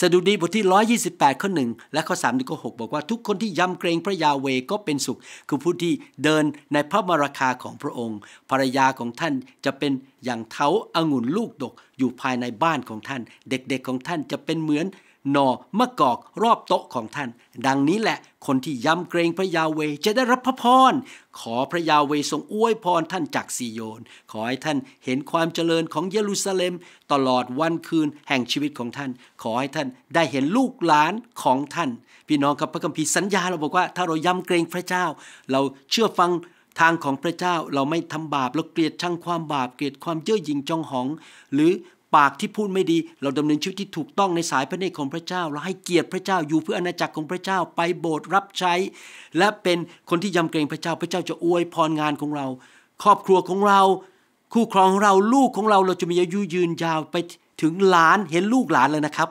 สดุดีบทที่128ข้อ1และข้อ3ถึงข้อ6บอกว่าทุกคนที่ยำเกรงพระยาเวก็เป็นสุข คือผู้ที่เดินในพระมราคาของพระองค์ภรรยาของท่านจะเป็นอย่างเท้าอางุ่นลูกดกอยู่ภายในบ้านของท่าน เด็กๆของท่านจะเป็นเหมือนนอมะกอกรอบโต๊ะของท่าน ดังนี้แหละ คนที่ยำเกรงพระยาเวจะได้รับพระพร ขอพระยาเวทรงอวยพรท่านจากซีโยน ขอให้ท่านเห็นความเจริญของเยรูซาเล็มตลอดวันคืนแห่งชีวิตของท่าน ขอให้ท่านได้เห็นลูกหลานของท่าน พี่น้องครับพระคัมภีร์สัญญาเราบอกว่าถ้าเรายำเกรงพระเจ้า เราเชื่อฟังทางของพระเจ้า เราไม่ทำบาป เราเกลียดชังความบาป เกลียดความเย่อหยิ่งจองหอง หรือปากที่พูดไม่ดี เราดำเนินชีวิตที่ถูกต้องในสายพระเนตรของพระเจ้า เราให้เกียรติพระเจ้าอยู่เพื่ออาณาจักรของพระเจ้าไปโบสถ์รับใช้ และเป็นคนที่ยำเกรงพระเจ้า พระเจ้าจะอวยพรงานของเรา ครอบครัวของเรา คู่ครองของเราลูกของเราเราจะมีอายุยืนยาวไปถึงหลานเห็นลูกหลานเลยนะครับ